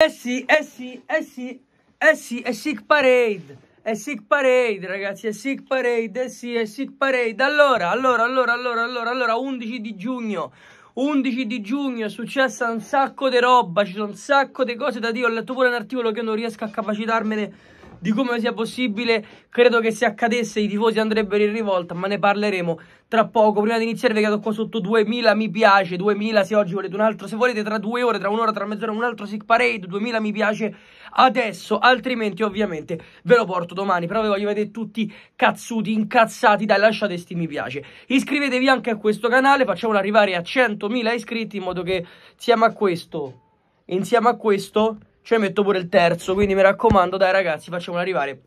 Eh sì, eh sì, eh sì, eh sì, è Sick Parade, è Sick Parade ragazzi, è Sick Parade, eh sì, è Sick Parade. Allora, allora, allora, allora, allora, allora, 11 di giugno, 11 di giugno è successa un sacco di roba, ci sono un sacco di cose da dire, ho letto pure un articolo che non riesco a capacitarmene di come sia possibile. Credo che se accadesse i tifosi andrebbero in rivolta, ma ne parleremo tra poco. Prima di iniziare vi chiedo qua sotto 2000 mi piace, 2000 se oggi volete un altro, se volete tra due ore, tra un'ora, tra mezz'ora un altro sick parade, 2000 mi piace adesso, altrimenti ovviamente ve lo porto domani, però vi voglio vedere tutti cazzuti, incazzati, dai lasciate sti mi piace. Iscrivetevi anche a questo canale, facciamolo arrivare a 100.000 iscritti in modo che insieme a questo, insieme a questo cioè metto pure il terzo, quindi mi raccomando, dai ragazzi, facciamolo arrivare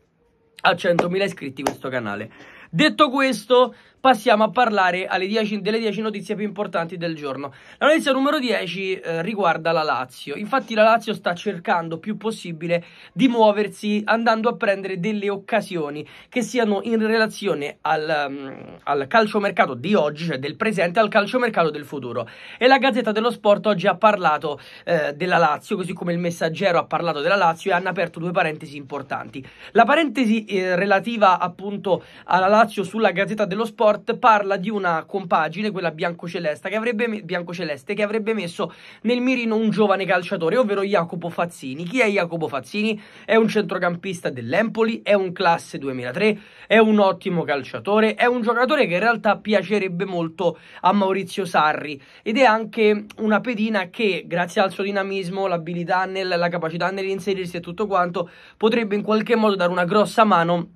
a 100.000 iscritti questo canale. Detto questo, passiamo a parlare 10, delle 10 notizie più importanti del giorno. La notizia numero 10 eh, riguarda la Lazio. Infatti la Lazio sta cercando più possibile di muoversi andando a prendere delle occasioni che siano in relazione al, um, al calciomercato di oggi, cioè del presente, al calciomercato del futuro. E la Gazzetta dello Sport oggi ha parlato eh, della Lazio, così come il Messaggero ha parlato della Lazio e hanno aperto due parentesi importanti. La parentesi eh, relativa appunto alla Lazio Lazio sulla Gazzetta dello Sport parla di una compagine, quella biancoceleste, che avrebbe, biancoceleste, che avrebbe messo nel mirino un giovane calciatore, ovvero Jacopo Fazzini. Chi è Jacopo Fazzini? È un centrocampista dell'Empoli, è un classe 2003, è un ottimo calciatore, è un giocatore che in realtà piacerebbe molto a Maurizio Sarri ed è anche una pedina che grazie al suo dinamismo, l'abilità la capacità nell'inserirsi e tutto quanto potrebbe in qualche modo dare una grossa mano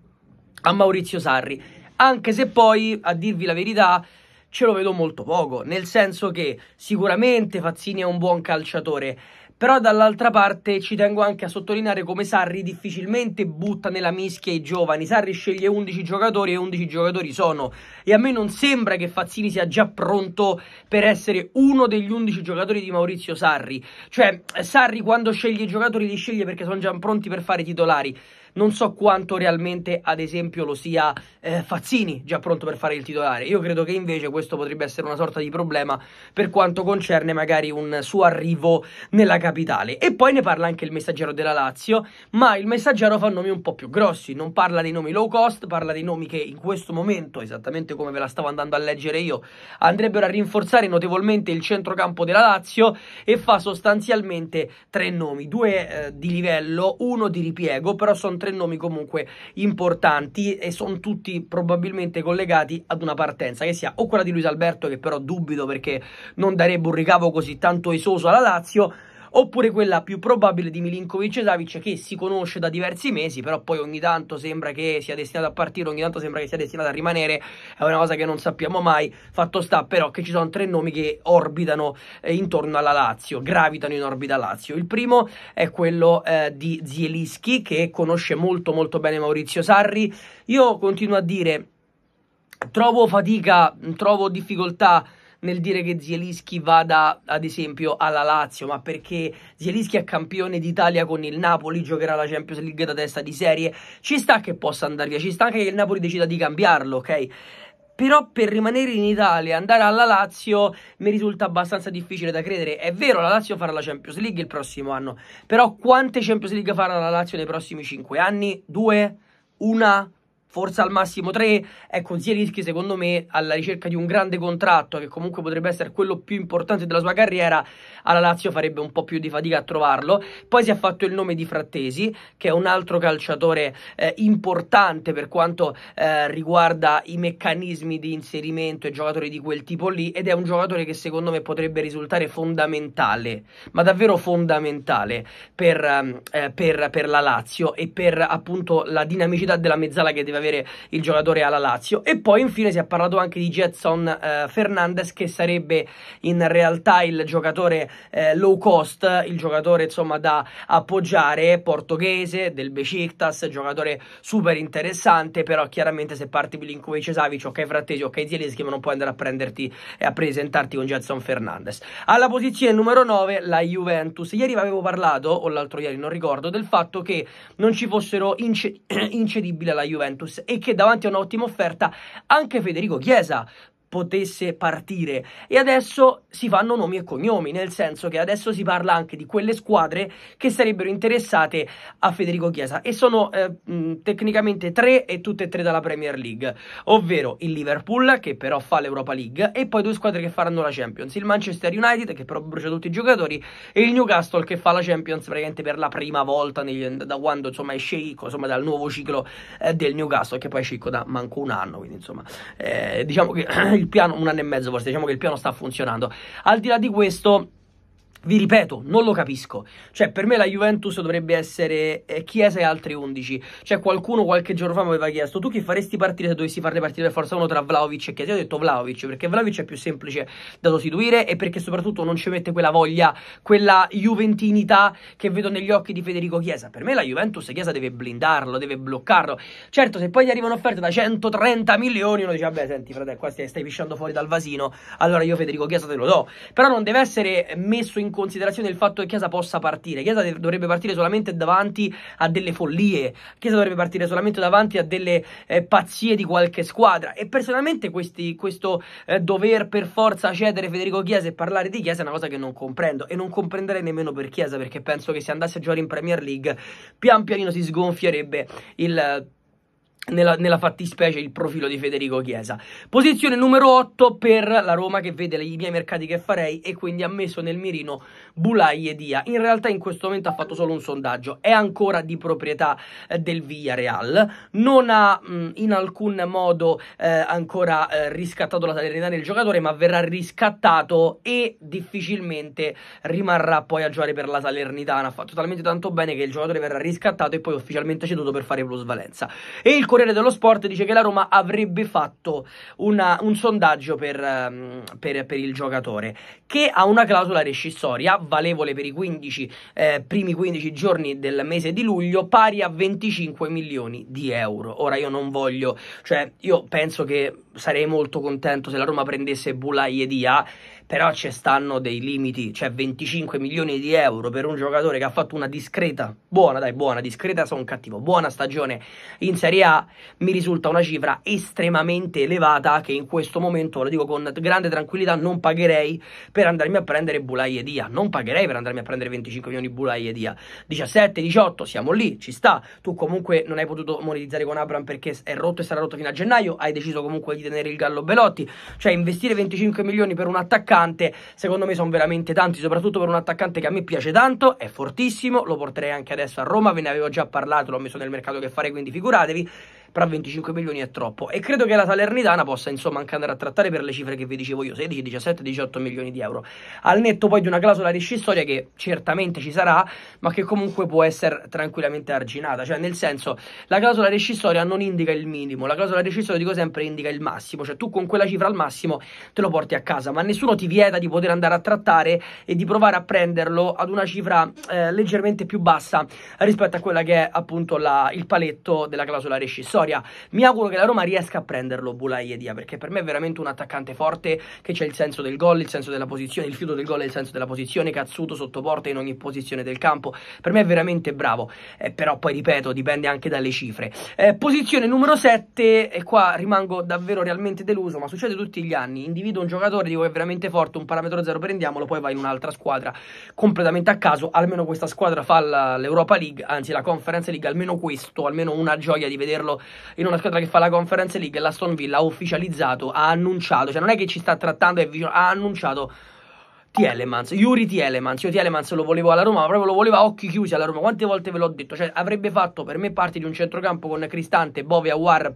a Maurizio Sarri anche se poi, a dirvi la verità, ce lo vedo molto poco, nel senso che sicuramente Fazzini è un buon calciatore, però dall'altra parte ci tengo anche a sottolineare come Sarri difficilmente butta nella mischia i giovani, Sarri sceglie 11 giocatori e 11 giocatori sono e a me non sembra che Fazzini sia già pronto per essere uno degli 11 giocatori di Maurizio Sarri, cioè Sarri quando sceglie i giocatori li sceglie perché sono già pronti per fare titolari non so quanto realmente, ad esempio, lo sia eh, Fazzini già pronto per fare il titolare. Io credo che invece questo potrebbe essere una sorta di problema per quanto concerne magari un suo arrivo nella capitale. E poi ne parla anche il messaggero della Lazio, ma il messaggero fa nomi un po' più grossi, non parla dei nomi low cost, parla dei nomi che in questo momento, esattamente come ve la stavo andando a leggere io, andrebbero a rinforzare notevolmente il centrocampo della Lazio e fa sostanzialmente tre nomi, due eh, di livello, uno di ripiego, però sono tre tre nomi comunque importanti e sono tutti probabilmente collegati ad una partenza che sia o quella di Luis Alberto che però dubito perché non darebbe un ricavo così tanto esoso alla Lazio oppure quella più probabile di Milinkovic e Savic che si conosce da diversi mesi, però poi ogni tanto sembra che sia destinato a partire, ogni tanto sembra che sia destinato a rimanere, è una cosa che non sappiamo mai, fatto sta però che ci sono tre nomi che orbitano eh, intorno alla Lazio, gravitano in orbita Lazio. Il primo è quello eh, di Zielischi che conosce molto molto bene Maurizio Sarri. Io continuo a dire trovo fatica, trovo difficoltà nel dire che Zielinski vada ad esempio alla Lazio, ma perché Zielinski è campione d'Italia con il Napoli, giocherà la Champions League da testa di serie, ci sta che possa andare via, ci sta anche che il Napoli decida di cambiarlo, ok? però per rimanere in Italia, andare alla Lazio mi risulta abbastanza difficile da credere. È vero, la Lazio farà la Champions League il prossimo anno, però quante Champions League farà la Lazio nei prossimi 5 anni? Due? Una? forse al massimo tre. Ecco, Zielinski secondo me alla ricerca di un grande contratto che comunque potrebbe essere quello più importante della sua carriera, alla Lazio farebbe un po' più di fatica a trovarlo. Poi si è fatto il nome di Frattesi, che è un altro calciatore eh, importante per quanto eh, riguarda i meccanismi di inserimento e giocatori di quel tipo lì ed è un giocatore che secondo me potrebbe risultare fondamentale, ma davvero fondamentale per, ehm, eh, per, per la Lazio e per appunto la dinamicità della mezzala che deve avere avere il giocatore alla Lazio. E poi infine si è parlato anche di Jetson eh, Fernandez che sarebbe in realtà il giocatore eh, low cost, il giocatore insomma da appoggiare, portoghese del Beciktas, giocatore super interessante, però chiaramente se parti Milinkovic Savic, ok Frattesi, ok Zielinski, ma non puoi andare a prenderti e a presentarti con Jetson Fernandez. Alla posizione numero 9 la Juventus. Ieri avevo parlato, o l'altro ieri non ricordo, del fatto che non ci fossero incedibili alla Juventus e che davanti a un'ottima offerta anche Federico Chiesa potesse partire e adesso si fanno nomi e cognomi, nel senso che adesso si parla anche di quelle squadre che sarebbero interessate a Federico Chiesa e sono eh, mh, tecnicamente tre e tutte e tre dalla Premier League, ovvero il Liverpool che però fa l'Europa League e poi due squadre che faranno la Champions, il Manchester United che però brucia tutti i giocatori e il Newcastle che fa la Champions praticamente per la prima volta negli, da quando insomma è Sheikho, insomma dal nuovo ciclo eh, del Newcastle che poi è Sheikho da manco un anno, quindi insomma eh, diciamo che il il piano un anno e mezzo forse, diciamo che il piano sta funzionando. Al di là di questo vi ripeto, non lo capisco. Cioè, per me la Juventus dovrebbe essere eh, Chiesa e altri 11. Cioè, qualcuno qualche giorno fa mi aveva chiesto: tu chi faresti partire se dovessi fare le partite per forza uno tra Vlaovic e Chiesa? Io ho detto Vlaovic, perché Vlaovic è più semplice da sostituire e perché soprattutto non ci mette quella voglia, quella juventinità che vedo negli occhi di Federico Chiesa. Per me la Juventus e Chiesa deve blindarlo, deve bloccarlo. Certo, se poi gli arriva un'offerta da 130 milioni, uno dice: Vabbè, senti, fratello, qua stai pisciando fuori dal vasino. Allora io Federico Chiesa te lo do. Però non deve essere messo in considerazione il fatto che Chiesa possa partire. Chiesa dovrebbe partire solamente davanti a delle follie, Chiesa dovrebbe partire solamente davanti a delle eh, pazzie di qualche squadra. E personalmente questi, questo eh, dover per forza cedere Federico Chiesa e parlare di Chiesa è una cosa che non comprendo e non comprenderei nemmeno per Chiesa perché penso che se andasse a giocare in Premier League pian pianino si sgonfierebbe il nella, nella, fattispecie il profilo di Federico Chiesa. Posizione numero 8 per la Roma che vede i miei mercati che farei e quindi ha messo nel mirino Bulai Dia. In realtà in questo momento ha fatto solo un sondaggio, è ancora di proprietà eh, del Villarreal, non ha mh, in alcun modo eh, ancora eh, riscattato la Salernitana del giocatore, ma verrà riscattato e difficilmente rimarrà poi a giocare per la Salernitana. Ha fatto talmente tanto bene che il giocatore verrà riscattato e poi ufficialmente ceduto per fare plusvalenza. E il Corriere dello Sport dice che la Roma avrebbe fatto una, un sondaggio per, ehm, per, per il giocatore che ha una clausola rescissoria valevole per i 15, eh, primi 15 giorni del mese di luglio pari a 25 milioni di euro. Ora io non voglio, cioè io penso che sarei molto contento se la Roma prendesse Bulai e Dia però ci stanno dei limiti, cioè 25 milioni di euro per un giocatore che ha fatto una discreta, buona dai, buona, discreta sono cattivo, buona stagione in Serie A, mi risulta una cifra estremamente elevata che in questo momento, lo dico con grande tranquillità, non pagherei per andarmi a prendere Bulai e Dia, non pagherei per andarmi a prendere 25 milioni di Bulai e Dia, 17, 18, siamo lì, ci sta, tu comunque non hai potuto monetizzare con Abram perché è rotto e sarà rotto fino a gennaio, hai deciso comunque di tenere il Gallo Belotti, cioè investire 25 milioni per un attaccante attaccante, secondo me sono veramente tanti, soprattutto per un attaccante che a me piace tanto, è fortissimo, lo porterei anche adesso a Roma, ve ne avevo già parlato, l'ho messo nel mercato che fare quindi figuratevi però 25 milioni è troppo e credo che la Salernitana possa insomma anche andare a trattare per le cifre che vi dicevo io 16, 17, 18 milioni di euro al netto poi di una clausola rescissoria che certamente ci sarà ma che comunque può essere tranquillamente arginata cioè nel senso la clausola rescissoria non indica il minimo la clausola rescissoria dico sempre indica il massimo cioè tu con quella cifra al massimo te lo porti a casa ma nessuno ti vieta di poter andare a trattare e di provare a prenderlo ad una cifra eh, leggermente più bassa rispetto a quella che è appunto la, il paletto della clausola rescissoria storia. Mi auguro che la Roma riesca a prenderlo Bulaidia perché per me è veramente un attaccante forte che c'è il senso del gol, il senso della posizione, il fiuto del gol e il senso della posizione, cazzuto sotto porta in ogni posizione del campo. Per me è veramente bravo, eh, però poi ripeto, dipende anche dalle cifre. Eh, posizione numero 7 e qua rimango davvero realmente deluso, ma succede tutti gli anni. Individuo un giocatore, dico che è veramente forte, un parametro zero prendiamolo, poi va in un'altra squadra completamente a caso, almeno questa squadra fa l'Europa League, anzi la Conference League, almeno questo, almeno una gioia di vederlo in una squadra che fa la Conference League, la Stone Villa ha ufficializzato, ha annunciato, cioè non è che ci sta trattando, è vicino, ha annunciato Tielemans, Yuri Tielemans, io Tielemans lo volevo alla Roma, ma proprio lo voleva a occhi chiusi alla Roma, quante volte ve l'ho detto, cioè avrebbe fatto per me parte di un centrocampo con Cristante, Bove, Awar,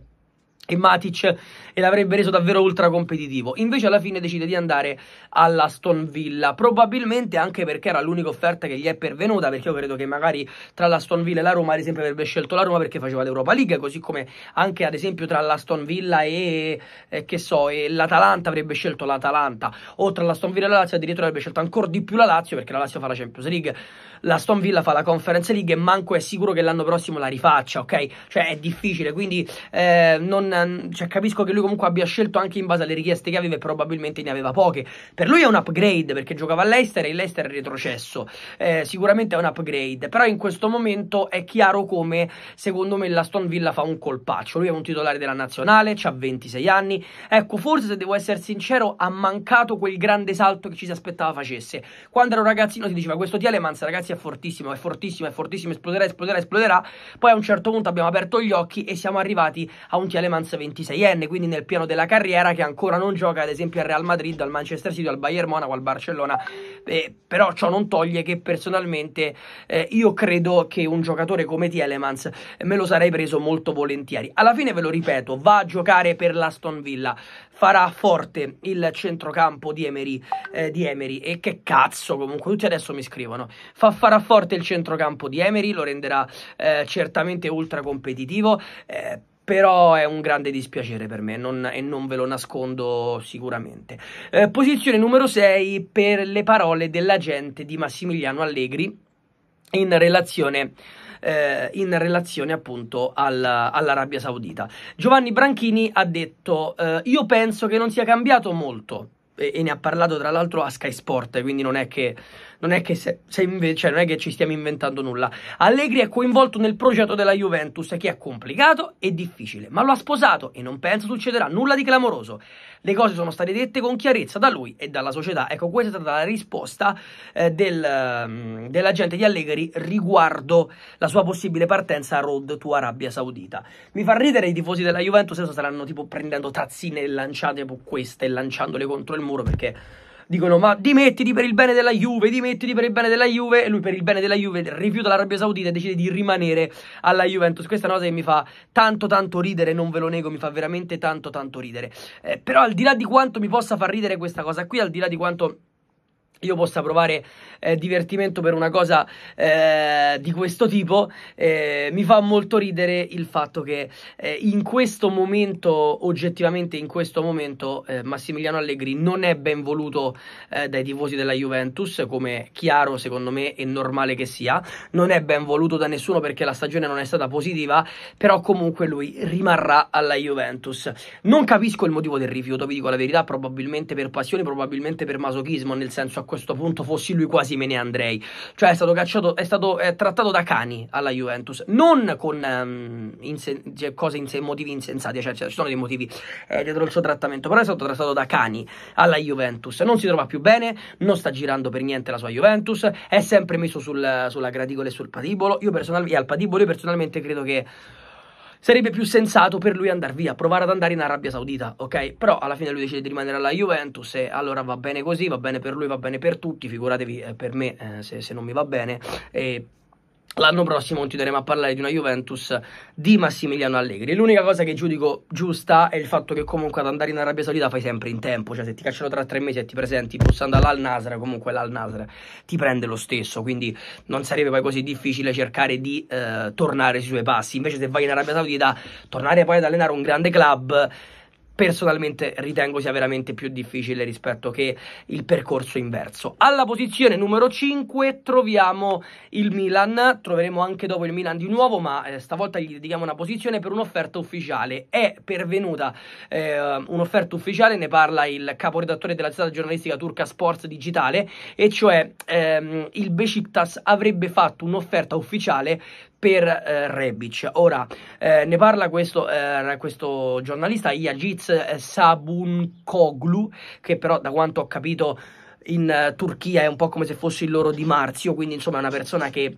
e Matic e l'avrebbe reso davvero ultra competitivo. Invece alla fine decide di andare alla Stone Villa, probabilmente anche perché era l'unica offerta che gli è pervenuta, perché io credo che magari tra la Stone Villa e la Roma, ad esempio, avrebbe scelto la Roma perché faceva l'Europa League, così come anche ad esempio tra la Stone Villa e, eh, che so, e l'Atalanta avrebbe scelto l'Atalanta, o tra la Stone Villa e la Lazio addirittura avrebbe scelto ancora di più la Lazio perché la Lazio fa la Champions League, la Stone Villa fa la Conference League e manco è sicuro che l'anno prossimo la rifaccia, ok? Cioè è difficile, quindi eh, non Ehm, cioè, capisco che lui comunque abbia scelto anche in base alle richieste che aveva e probabilmente ne aveva poche. Per lui è un upgrade perché giocava all'Ester e l'Ester è retrocesso. Eh, sicuramente è un upgrade, però in questo momento è chiaro come secondo me la Stone Villa fa un colpaccio. Lui è un titolare della nazionale, ha 26 anni. Ecco, forse se devo essere sincero, ha mancato quel grande salto che ci si aspettava facesse. Quando ero ragazzino si diceva questo Tielemans ragazzi è fortissimo, è fortissimo, è fortissimo, esploderà, esploderà, esploderà. Poi a un certo punto abbiamo aperto gli occhi e siamo arrivati a un Tielemans Adams 26enne, quindi nel piano della carriera che ancora non gioca ad esempio al Real Madrid, al Manchester City, al Bayern Monaco, al Barcellona, eh, però ciò non toglie che personalmente eh, io credo che un giocatore come Tielemans eh, me lo sarei preso molto volentieri. Alla fine ve lo ripeto, va a giocare per l'Aston Villa, farà forte il centrocampo di Emery, eh, di Emery e che cazzo comunque tutti adesso mi scrivono, fa, farà forte il centrocampo di Emery, lo renderà eh, certamente ultra competitivo. Eh, però è un grande dispiacere per me non, e non ve lo nascondo sicuramente. Eh, posizione numero 6 per le parole dell'agente di Massimiliano Allegri in relazione eh, in relazione appunto alla, all'Arabia Saudita. Giovanni Branchini ha detto: eh, Io penso che non sia cambiato molto. E, e ne ha parlato tra l'altro a Sky Sport, quindi non è che non è che, se, se invece, cioè, non è che ci stiamo inventando nulla. Allegri è coinvolto nel progetto della Juventus, che è complicato e difficile, ma lo ha sposato e non penso succederà nulla di clamoroso. Le cose sono state dette con chiarezza da lui e dalla società. Ecco, questa è stata la risposta eh, del, mm, dell'agente di Allegri riguardo la sua possibile partenza a road to Arabia Saudita. Mi fa ridere i tifosi della Juventus, adesso staranno tipo prendendo tazzine lanciate con e lanciandole contro il muro perché dicono ma dimettiti per il bene della Juve, dimettiti per il bene della Juve e lui per il bene della Juve rifiuta l'Arabia Saudita e decide di rimanere alla Juventus. Questa è una cosa che mi fa tanto tanto ridere, non ve lo nego, mi fa veramente tanto tanto ridere. Eh, però al di là di quanto mi possa far ridere questa cosa qui, al di là di quanto io possa provare eh, divertimento per una cosa eh, di questo tipo, eh, mi fa molto ridere il fatto che eh, in questo momento, oggettivamente in questo momento, eh, Massimiliano Allegri non è ben voluto eh, dai tifosi della Juventus, come chiaro secondo me e normale che sia, non è ben voluto da nessuno perché la stagione non è stata positiva, però comunque lui rimarrà alla Juventus. Non capisco il motivo del rifiuto, vi dico la verità, probabilmente per passione, probabilmente per masochismo, nel senso a questo punto fossi lui quasi me ne andrei. Cioè è stato cacciato, è stato è trattato da cani alla Juventus, non con um, insen- cioè, cose insen- motivi insensati, cioè, cioè, ci sono dei motivi eh, dietro il suo trattamento, però è stato trattato da cani alla Juventus, non si trova più bene, non sta girando per niente la sua Juventus, è sempre messo sul, sulla gradicola e sul patibolo, io personalmente, al patibolo io personalmente credo che sarebbe più sensato per lui andare via, provare ad andare in Arabia Saudita, ok? Però alla fine lui decide di rimanere alla Juventus e allora va bene così, va bene per lui, va bene per tutti, figuratevi eh, per me eh, se, se, non mi va bene. E L'anno prossimo continueremo a parlare di una Juventus di Massimiliano Allegri. L'unica cosa che giudico giusta è il fatto che comunque ad andare in Arabia Saudita fai sempre in tempo. Cioè se ti cacciano tra tre mesi e ti presenti bussando all'Al Nasr, comunque l'Al Nasr ti prende lo stesso. Quindi non sarebbe poi così difficile cercare di eh, tornare sui suoi passi. Invece se vai in Arabia Saudita, tornare poi ad allenare un grande club personalmente ritengo sia veramente più difficile rispetto che il percorso inverso. Alla posizione numero 5 troviamo il Milan, troveremo anche dopo il Milan di nuovo, ma eh, stavolta gli dedichiamo una posizione per un'offerta ufficiale. È pervenuta eh, un'offerta ufficiale, ne parla il caporedattore della stata giornalistica turca Sports Digitale, e cioè ehm, il Besiktas avrebbe fatto un'offerta ufficiale per eh, Rebic. Ora eh, ne parla questo, eh, questo giornalista Iagiz eh, Sabunkoglu, che però da quanto ho capito in eh, Turchia è un po' come se fosse il loro Di Marzio, quindi insomma è una persona che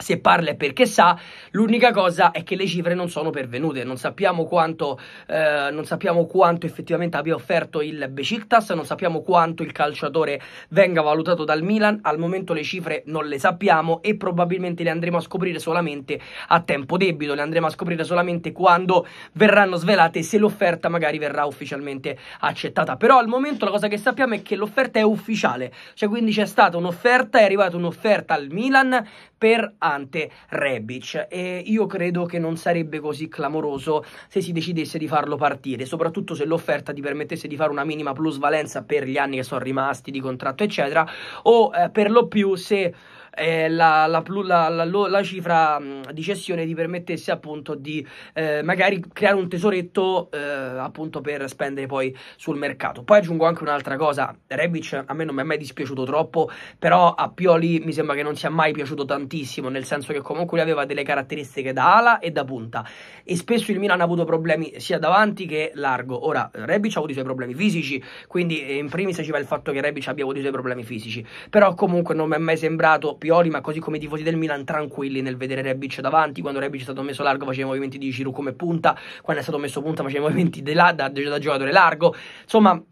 se parla è perché sa, l'unica cosa è che le cifre non sono pervenute, non sappiamo quanto, eh, non sappiamo quanto effettivamente abbia offerto il Beciktas, non sappiamo quanto il calciatore venga valutato dal Milan, al momento le cifre non le sappiamo e probabilmente le andremo a scoprire solamente a tempo debito, le andremo a scoprire solamente quando verranno svelate se l'offerta magari verrà ufficialmente accettata, però al momento la cosa che sappiamo è che l'offerta è ufficiale, cioè quindi c'è stata un'offerta, è arrivata un'offerta al Milan per ante Rebic e io credo che non sarebbe così clamoroso se si decidesse di farlo partire, soprattutto se l'offerta ti permettesse di fare una minima plusvalenza per gli anni che sono rimasti di contratto eccetera o eh, per lo più se eh, la, la, la, la, cifra di cessione ti permettesse appunto di eh, magari creare un tesoretto eh, appunto per spendere poi sul mercato. Poi aggiungo anche un'altra cosa, Rebic a me non mi è mai dispiaciuto troppo, però a Pioli mi sembra che non sia mai piaciuto tantissimo, nel senso che comunque lui aveva delle caratteristiche da ala e da punta e spesso il Milan ha avuto problemi sia davanti che largo. Ora Rebic ha avuto i suoi problemi fisici, quindi eh, in primis ci va il fatto che Rebic abbia avuto i suoi problemi fisici, però comunque non mi è mai sembrato più Pioli, ma così come i tifosi del Milan tranquilli nel vedere Rebic davanti, quando Rebic è stato messo largo faceva i movimenti di Giroud come punta, quando è stato messo punta faceva i movimenti da, da, da giocatore largo, insomma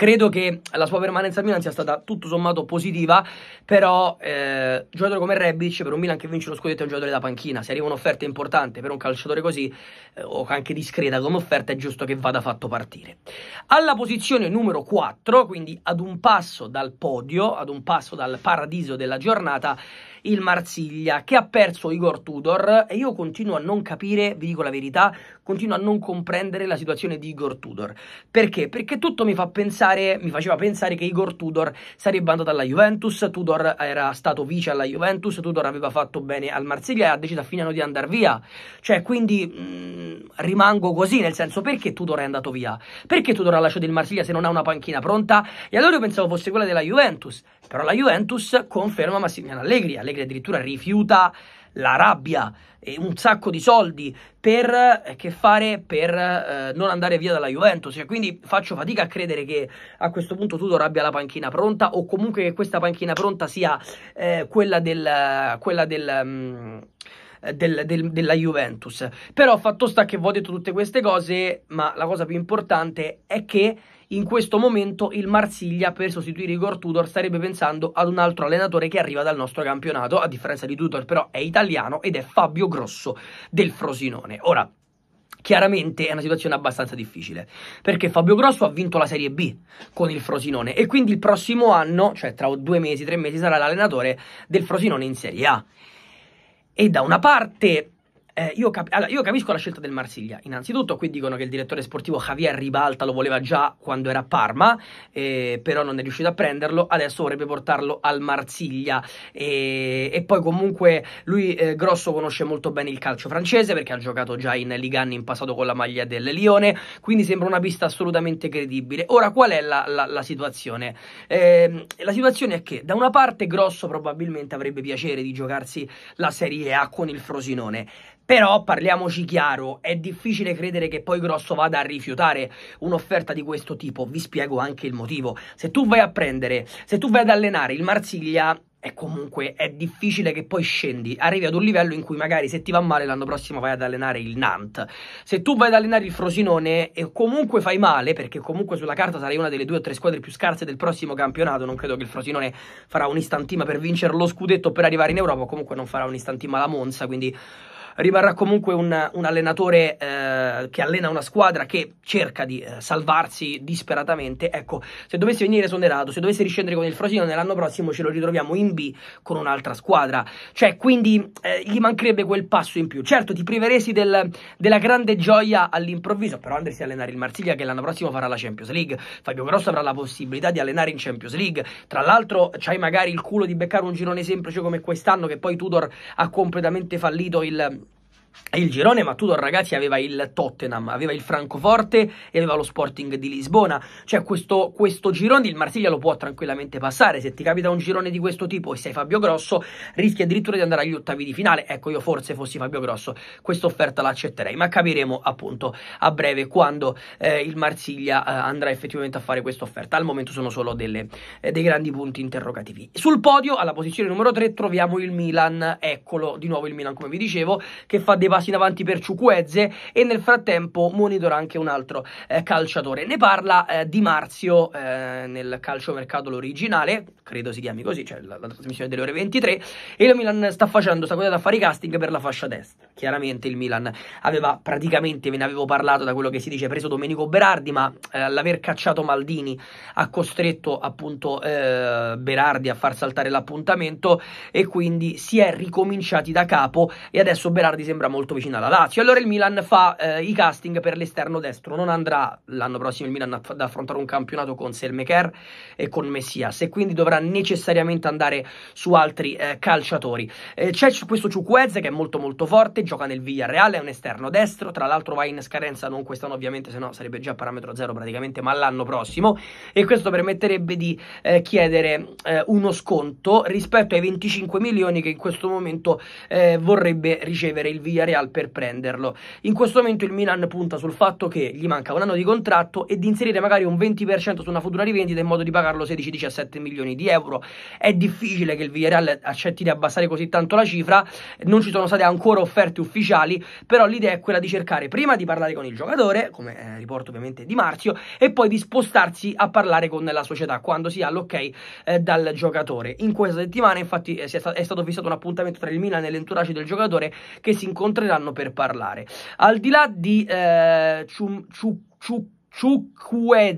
Credo che la sua permanenza a Milan sia stata tutto sommato positiva, però eh, giocatore come Rebic per un Milan che vince lo scudetto è un giocatore da panchina, se arriva un'offerta importante per un calciatore così eh, o anche discreta come offerta è giusto che vada fatto partire. Alla posizione numero 4, quindi ad un passo dal podio, ad un passo dal paradiso della giornata, il Marsiglia che ha perso Igor Tudor e io continuo a non capire, vi dico la verità, continuo a non comprendere la situazione di Igor Tudor. Perché? Perché tutto mi, fa pensare, mi faceva pensare che Igor Tudor sarebbe andato alla Juventus, Tudor era stato vice alla Juventus, Tudor aveva fatto bene al Marsiglia e ha deciso a fine anno di andare via. Cioè, quindi mh, mm, rimango così, nel senso perché Tudor è andato via? Perché Tudor ha lasciato il Marsiglia se non ha una panchina pronta? E allora io pensavo fosse quella della Juventus, però la Juventus conferma Massimiliano Allegri. Allegri Allegri addirittura rifiuta la rabbia e un sacco di soldi per eh, che fare per eh, non andare via dalla Juventus. Cioè, quindi faccio fatica a credere che a questo punto Tudor abbia la panchina pronta o comunque che questa panchina pronta sia eh, quella del quella del um, del, del, della Juventus. Però fatto sta che vi ho detto tutte queste cose, ma la cosa più importante è che in questo momento il Marsiglia per sostituire Igor Tudor starebbe pensando ad un altro allenatore che arriva dal nostro campionato, a differenza di Tudor però è italiano ed è Fabio Grosso del Frosinone. Ora, chiaramente è una situazione abbastanza difficile perché Fabio Grosso ha vinto la Serie B con il Frosinone e quindi il prossimo anno, cioè tra due mesi, tre mesi, sarà l'allenatore del Frosinone in Serie A. E da una parte eh, io, cap- allora, io, capisco la scelta del Marsiglia. Innanzitutto, qui dicono che il direttore sportivo Javier Ribalta lo voleva già quando era a Parma, eh, però non è riuscito a prenderlo. Adesso vorrebbe portarlo al Marsiglia. Eh, e, poi, comunque, lui eh, grosso conosce molto bene il calcio francese perché ha giocato già in Liganni in passato con la maglia del Lione. Quindi sembra una pista assolutamente credibile. Ora, qual è la, la, la situazione? Ehm, la situazione è che, da una parte, grosso probabilmente avrebbe piacere di giocarsi la Serie A con il Frosinone però parliamoci chiaro, è difficile credere che poi Grosso vada a rifiutare un'offerta di questo tipo. Vi spiego anche il motivo. Se tu vai a prendere, se tu vai ad allenare il Marsiglia è comunque è difficile che poi scendi, arrivi ad un livello in cui magari se ti va male l'anno prossimo vai ad allenare il Nantes. Se tu vai ad allenare il Frosinone e comunque fai male, perché comunque sulla carta sarai una delle due o tre squadre più scarse del prossimo campionato, non credo che il Frosinone farà un un'istantima per vincere lo scudetto per arrivare in Europa, comunque non farà un un'istantima la Monza, quindi rimarrà comunque un, un allenatore eh, che allena una squadra che cerca di eh, salvarsi disperatamente. Ecco, se dovesse venire esonerato, se dovesse riscendere con il Frosino nell'anno prossimo ce lo ritroviamo in B con un'altra squadra. Cioè, quindi eh, gli mancherebbe quel passo in più. Certo, ti priveresti del, della grande gioia all'improvviso, però andresti a allenare il Marsiglia che l'anno prossimo farà la Champions League. Fabio Grosso avrà la possibilità di allenare in Champions League. Tra l'altro, c'hai magari il culo di beccare un girone semplice come quest'anno che poi Tudor ha completamente fallito il, il girone, ma ragazzi aveva il Tottenham, aveva il Francoforte e aveva lo Sporting di Lisbona, cioè questo, questo girone il Marsiglia lo può tranquillamente passare, se ti capita un girone di questo tipo e sei Fabio Grosso rischi addirittura di andare agli ottavi di finale, ecco io forse fossi Fabio Grosso questa offerta l'accetterei, ma capiremo appunto a breve quando eh, il Marsiglia eh, andrà effettivamente a fare questa offerta, al momento sono solo delle, eh, dei grandi punti interrogativi. Sul podio alla posizione numero 3 troviamo il Milan, eccolo di nuovo il Milan come vi dicevo, che fa dei passi in avanti per Ciucuezze e nel frattempo monitora anche un altro eh, calciatore. Ne parla eh, Di Marzio eh, nel calciomercato l'originale, credo si chiami così, cioè la, la trasmissione delle ore 23, e il Milan sta facendo, sta guidando a fare i casting per la fascia destra. Chiaramente il Milan aveva praticamente, ve ne avevo parlato da quello che si dice, preso Domenico Berardi, ma eh, l'aver cacciato Maldini ha costretto appunto eh, Berardi a far saltare l'appuntamento e quindi si è ricominciati da capo e adesso Berardi sembra molto vicina alla Lazio. Allora il Milan fa eh, i casting per l'esterno destro. Non andrà l'anno prossimo il Milan ad affrontare un campionato con Selmeker e con Messias e quindi dovrà necessariamente andare su altri eh, calciatori. Eh, c'è questo Ciuquez che è molto molto forte, gioca nel Villarreal, è un esterno destro, tra l'altro va in scadenza non quest'anno ovviamente, se no sarebbe già parametro zero praticamente, ma l'anno prossimo e questo permetterebbe di eh, chiedere eh, uno sconto rispetto ai 25 milioni che in questo momento eh, vorrebbe ricevere il Villarreal Villarreal per prenderlo. In questo momento il Milan punta sul fatto che gli manca un anno di contratto e di inserire magari un 20% su una futura rivendita in modo di pagarlo 16-17 milioni di euro. È difficile che il Villarreal accetti di abbassare così tanto la cifra, non ci sono state ancora offerte ufficiali, però l'idea è quella di cercare prima di parlare con il giocatore, come eh, riporto ovviamente Di Marzio, e poi di spostarsi a parlare con la società quando si ha l'ok eh, dal giocatore. In questa settimana infatti eh, è, stato fissato un appuntamento tra il Milan e l'entourage del giocatore che si incontra incontreranno per parlare. Al di là di eh, Cium,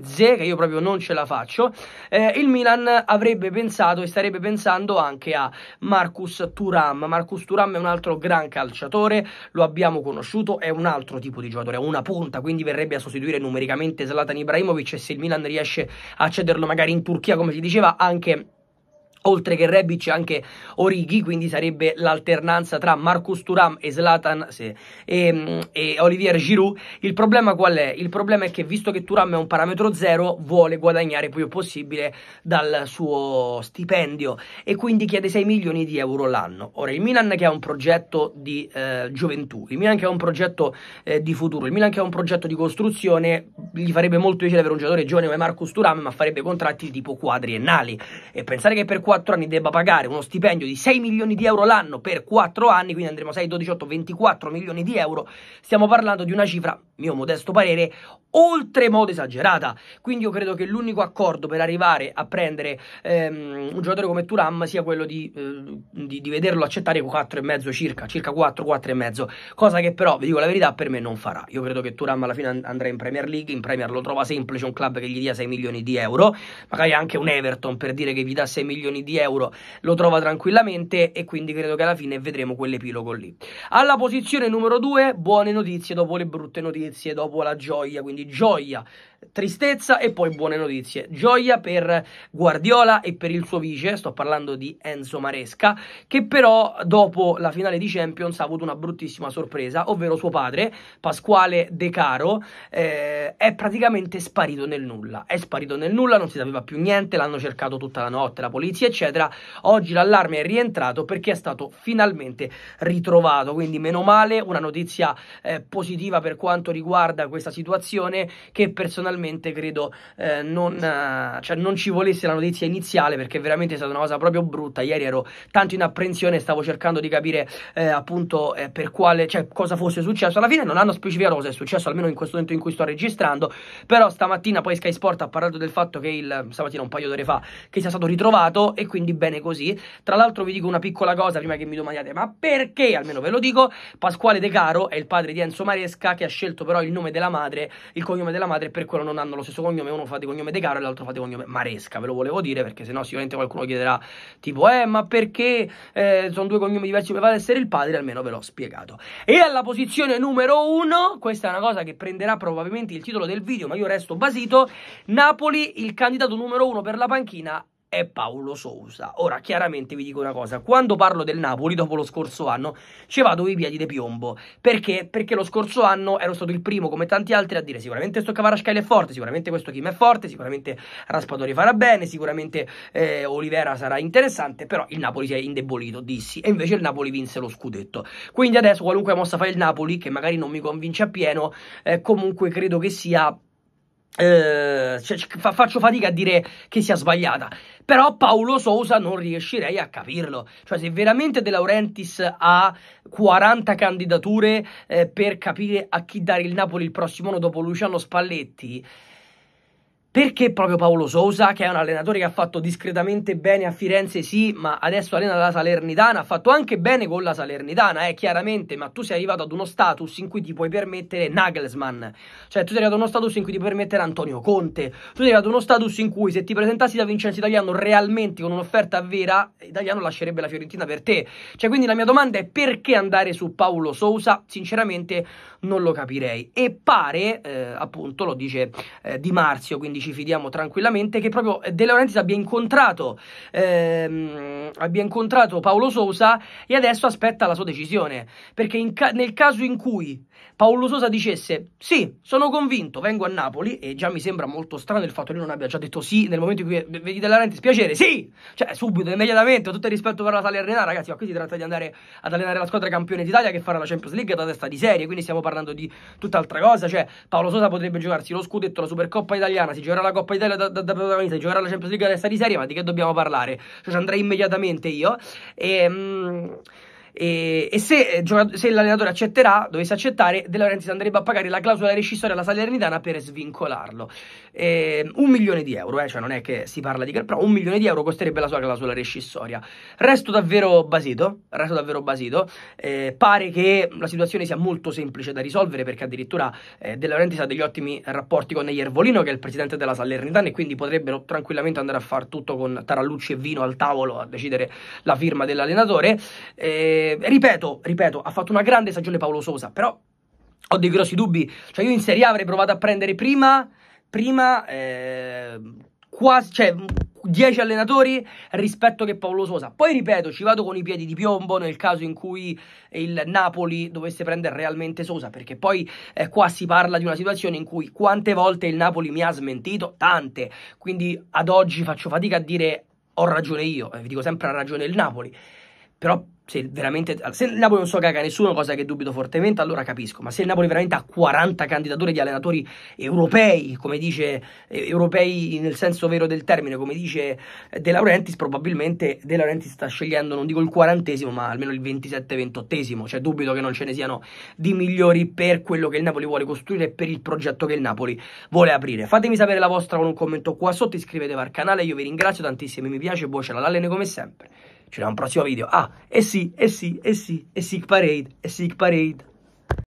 che io proprio non ce la faccio, eh, il Milan avrebbe pensato e starebbe pensando anche a Marcus Turam. Marcus Turam è un altro gran calciatore, lo abbiamo conosciuto, è un altro tipo di giocatore, è una punta, quindi verrebbe a sostituire numericamente Zlatan Ibrahimovic e se il Milan riesce a cederlo magari in Turchia, come si diceva, anche Oltre che Rebic c'è anche Orighi, quindi sarebbe l'alternanza tra Marcus Turam e Zlatan sì, e, mm, e, Olivier Giroud. Il problema qual è? Il problema è che visto che Turam è un parametro zero, vuole guadagnare più possibile dal suo stipendio e quindi chiede 6 milioni di euro l'anno. Ora il Milan che ha un progetto di eh, gioventù, il Milan che ha un progetto eh, di futuro, il Milan che ha un progetto di costruzione, gli farebbe molto piacere avere un giocatore giovane come Marcus Turam, ma farebbe contratti tipo quadriennali e pensare che per quadriennali 24 anni debba pagare uno stipendio di 6 milioni di euro l'anno per 4 anni, quindi andremo a 6, 12, 8, 24 milioni di euro, stiamo parlando di una cifra, mio modesto parere, oltremodo esagerata. Quindi io credo che l'unico accordo per arrivare a prendere ehm, un giocatore come Turam sia quello di, eh, di, di vederlo accettare 4,5 circa, circa 4, 4,5, cosa che però, vi dico la verità, per me non farà. Io credo che Turam alla fine andrà in Premier League, in Premier lo trova semplice un club che gli dia 6 milioni di euro, magari anche un Everton per dire che gli dà 6 milioni di euro di euro lo trova tranquillamente e quindi credo che alla fine vedremo quell'epilogo lì. Alla posizione numero 2, buone notizie dopo le brutte notizie, dopo la gioia, quindi gioia Tristezza e poi buone notizie. Gioia per Guardiola e per il suo vice, sto parlando di Enzo Maresca, che però dopo la finale di Champions ha avuto una bruttissima sorpresa, ovvero suo padre, Pasquale De Caro, eh, è praticamente sparito nel nulla. È sparito nel nulla, non si sapeva più niente, l'hanno cercato tutta la notte, la polizia, eccetera. Oggi l'allarme è rientrato perché è stato finalmente ritrovato, quindi meno male, una notizia eh, positiva per quanto riguarda questa situazione che personalmente fondamentalmente credo eh, non, eh, cioè non, ci volesse la notizia iniziale perché veramente è stata una cosa proprio brutta. Ieri ero tanto in apprensione, stavo cercando di capire eh, appunto eh, per quale, cioè, cosa fosse successo. Alla fine non hanno specificato cosa è successo, almeno in questo momento in cui sto registrando. Però stamattina poi Sky Sport ha parlato del fatto che il stamattina un paio d'ore fa che sia stato ritrovato e quindi bene così. Tra l'altro vi dico una piccola cosa prima che mi domandiate, ma perché, almeno ve lo dico, Pasquale De Caro è il padre di Enzo Maresca che ha scelto però il nome della madre, il cognome della madre per quello loro non hanno lo stesso cognome, uno fate cognome De Caro e l'altro fate cognome Maresca, ve lo volevo dire perché sennò sicuramente qualcuno chiederà tipo eh ma perché eh, sono due cognomi diversi per essere il padre, almeno ve l'ho spiegato. E alla posizione numero uno, questa è una cosa che prenderà probabilmente il titolo del video, ma io resto basito, Napoli il candidato numero uno per la panchina è Paolo Sousa. Ora, chiaramente vi dico una cosa, quando parlo del Napoli dopo lo scorso anno, ci vado i piedi di piombo. Perché? Perché lo scorso anno ero stato il primo, come tanti altri, a dire sicuramente sto Cavarascail è forte, sicuramente questo Kim è forte, sicuramente Raspadori farà bene, sicuramente eh, Olivera sarà interessante, però il Napoli si è indebolito, dissi, e invece il Napoli vinse lo scudetto. Quindi adesso qualunque mossa fa il Napoli, che magari non mi convince appieno, eh, comunque credo che sia eh, cioè, faccio fatica a dire che sia sbagliata. Però Paolo Sousa non riuscirei a capirlo. Cioè, se veramente De Laurentiis ha 40 candidature eh, per capire a chi dare il Napoli il prossimo anno dopo Luciano Spalletti, perché proprio Paolo Sousa, che è un allenatore che ha fatto discretamente bene a Firenze, sì, ma adesso allena la Salernitana, ha fatto anche bene con la Salernitana, eh, chiaramente, ma tu sei arrivato ad uno status in cui ti puoi permettere Nagelsmann, cioè tu sei arrivato ad uno status in cui ti puoi permettere Antonio Conte, tu sei arrivato ad uno status in cui se ti presentassi da Vincenzo Italiano realmente con un'offerta vera, Italiano lascerebbe la Fiorentina per te. Cioè, quindi la mia domanda è perché andare su Paolo Sousa? Sinceramente non lo capirei. E pare, eh, appunto, lo dice eh, Di Marzio, quindi ci fidiamo tranquillamente, che proprio De Laurentiis abbia incontrato, ehm, abbia incontrato Paolo Sousa e adesso aspetta la sua decisione. Perché ca- nel caso in cui Paolo Sousa dicesse sì, sono convinto, vengo a Napoli e già mi sembra molto strano il fatto che lui non abbia già detto sì nel momento in cui vedi De Laurentiis piacere, sì! Cioè subito, immediatamente, tutto il rispetto per la Salernitana, ragazzi, ma qui si tratta di andare ad allenare la squadra campione d'Italia che farà la Champions League da testa di serie, quindi stiamo parlando di tutt'altra cosa, cioè Paolo Sousa potrebbe giocarsi lo scudetto, la Supercoppa italiana, si gioca giocherà la Coppa Italia da, da, da protagonista, giocherà la Champions League da testa di serie, ma di che dobbiamo parlare? Cioè, ci andrei immediatamente io. E... Ehm, Mh, e, e se, eh, se, l'allenatore accetterà, dovesse accettare, De Laurentiis andrebbe a pagare la clausola rescissoria alla Salernitana per svincolarlo. E, ehm, un milione di euro, eh, cioè non è che si parla di... però un milione di euro costerebbe la sua clausola rescissoria. Resto davvero basito, resto davvero basito. Eh, pare che la situazione sia molto semplice da risolvere perché addirittura eh, De Laurentiis ha degli ottimi rapporti con Iervolino che è il presidente della Salernitana e quindi potrebbero tranquillamente andare a far tutto con Tarallucci e Vino al tavolo a decidere la firma dell'allenatore. Eh, eh, ripeto, ripeto, ha fatto una grande stagione Paolo Sosa, però ho dei grossi dubbi. Cioè, io in Serie A avrei provato a prendere prima, prima eh, quasi, cioè, 10 allenatori rispetto che Paolo Sosa. Poi ripeto, ci vado con i piedi di piombo nel caso in cui il Napoli dovesse prendere realmente Sosa, perché poi eh, qua si parla di una situazione in cui quante volte il Napoli mi ha smentito? Tante. Quindi ad oggi faccio fatica a dire ho ragione io, eh, vi dico sempre ha ragione il Napoli. Però se veramente se il Napoli non so caga nessuno, cosa che dubito fortemente, allora capisco, ma se il Napoli veramente ha 40 candidature di allenatori europei, come dice eh, europei nel senso vero del termine, come dice eh, De Laurentiis, probabilmente De Laurentiis sta scegliendo non dico il quarantesimo, ma almeno il 27-28esimo, cioè dubito che non ce ne siano di migliori per quello che il Napoli vuole costruire e per il progetto che il Napoli vuole aprire. Fatemi sapere la vostra con un commento qua sotto, iscrivetevi al canale, io vi ringrazio tantissimo, mi piace, buon alla Lallene come sempre ci vediamo al prossimo video. Ah, e eh sì, e eh sì, e eh sì, e sì, Parade, e Sick Parade.